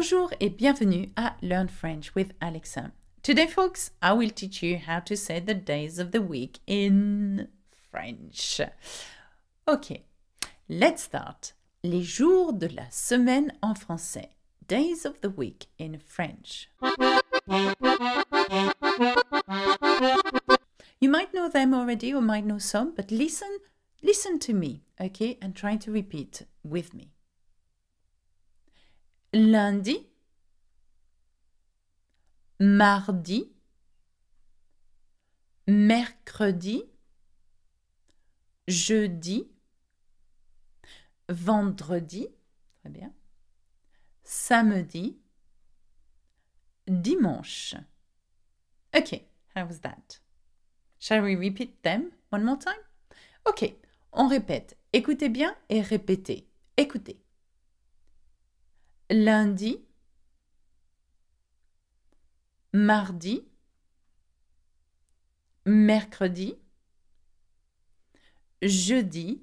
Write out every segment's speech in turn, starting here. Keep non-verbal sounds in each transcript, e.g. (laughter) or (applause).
Bonjour et bienvenue à Learn French with Alexa. Today, folks, I will teach you how to say the days of the week in French. Okay, let's start. Les jours de la semaine en français. Days of the week in French. You might know them already or might know some, but listen, listen to me, okay, and try to repeat with me. lundi, mardi, mercredi, jeudi, vendredi, très bien, samedi, dimanche. OK, how was that? Shall we repeat them one more time? Ok, on répète. Écoutez bien et répétez. Écoutez lundi, mardi, mercredi, jeudi,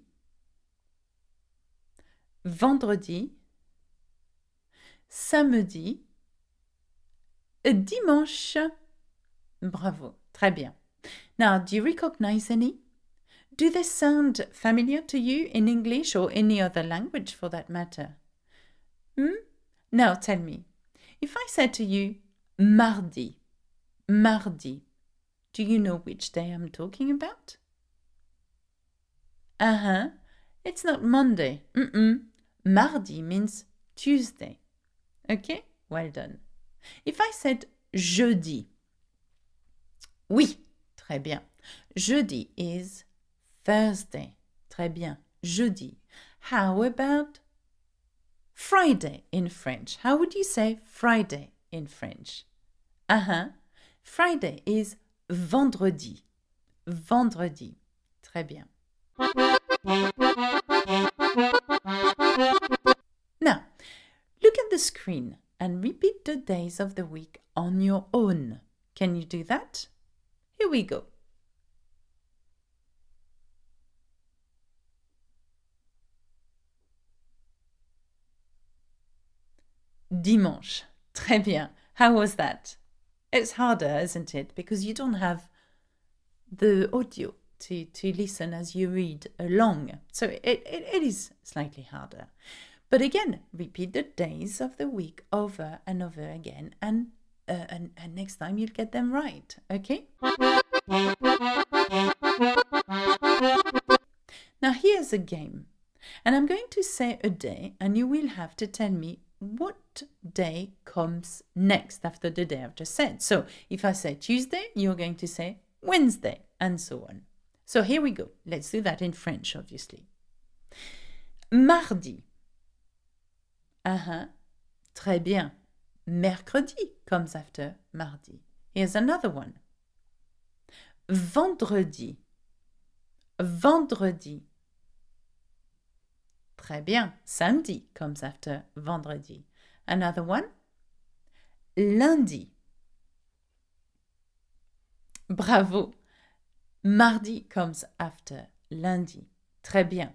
vendredi, samedi, dimanche. Bravo, très bien. Now, do you recognize any? Do they sound familiar to you in English or any other language for that matter? Now tell me, if I said to you mardi, mardi, do you know which day I'm talking about? Uh huh. It's not Monday. Mm mm. Mardi means Tuesday. Okay? Well done. If I said jeudi, oui, très bien. Jeudi is Thursday. Très bien. Jeudi. How about Friday in French. How would you say Friday in French? Uh huh. Friday is vendredi. Vendredi. Très bien. Now, look at the screen and repeat the days of the week on your own. Can you do that? Here we go. dimanche. Très bien. How was that? It's harder, isn't it? Because you don't have the audio to, to listen as you read along. So it, it, it is slightly harder. But again, repeat the days of the week over and over again, and, uh, and, and next time you'll get them right, okay? Now, here's a game. And I'm going to say a day, and you will have to tell me what day comes next after the day I've just said. So if I say Tuesday, you're going to say Wednesday and so on. So here we go. Let's do that in French, obviously. Mardi. Uh huh. Très bien. Mercredi comes after mardi. Here's another one. Vendredi. Vendredi Très bien. Samedi comes after vendredi. Another one. Lundi. Bravo. Mardi comes after lundi. Très bien.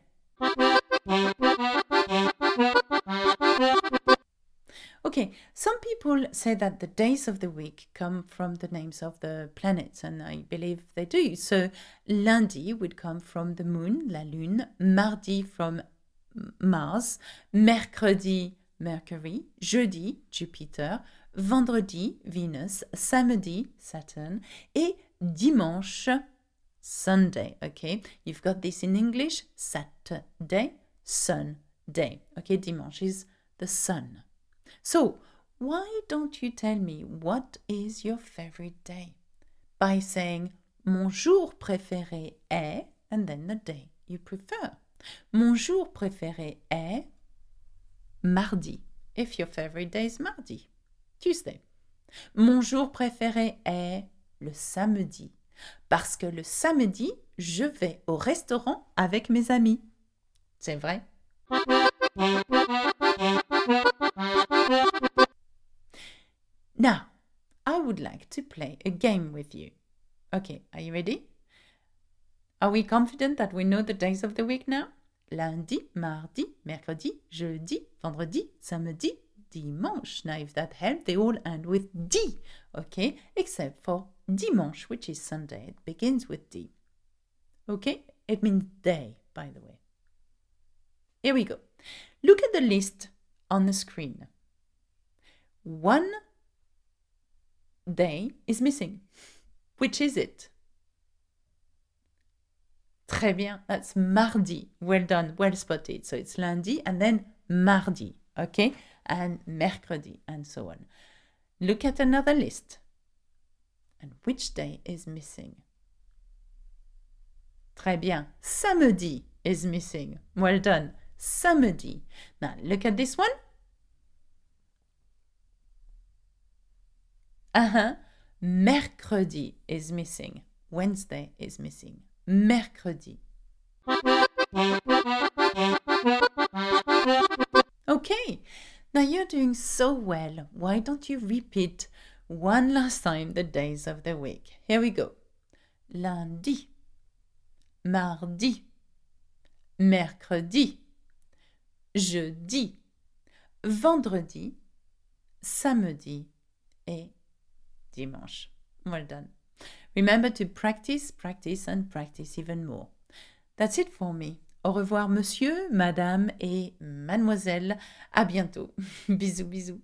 Okay, some people say that the days of the week come from the names of the planets, and I believe they do. So, lundi would come from the moon, la lune, mardi from Mars, mercredi, Mercury, jeudi, Jupiter, vendredi, Venus, samedi, Saturn, et dimanche, Sunday. Okay, you've got this in English Saturday, Sunday. Okay, dimanche is the sun. So, why don't you tell me what is your favorite day? By saying mon jour préféré est, and then the day you prefer. Mon jour préféré est mardi. If your favorite day is mardi. Tuesday. Mon jour préféré est le samedi. Parce que le samedi, je vais au restaurant avec mes amis. C'est vrai. Now, I would like to play a game with you. Okay, are you ready? Are we confident that we know the days of the week now? Lundi, mardi, mercredi, jeudi, vendredi, samedi, dimanche. Now, if that helped, they all end with D, okay? Except for dimanche, which is Sunday. It begins with D. Okay? It means day, by the way. Here we go. Look at the list on the screen. One day is missing. Which is it? Très bien. That's mardi. Well done. Well spotted. So it's lundi and then mardi. Okay? And mercredi and so on. Look at another list. And which day is missing? Très bien. Samedi is missing. Well done. Samedi. Now look at this one. Uh huh. Mercredi is missing. Wednesday is missing. mercredi. Okay, now you're doing so well. Why don't you repeat one last time the days of the week? Here we go. Lundi, mardi, mercredi, jeudi, vendredi, samedi et dimanche. Well done. Remember to practice, practice and practice even more. That's it for me. Au revoir monsieur, madame et mademoiselle. À bientôt. (laughs) bisous, bisous.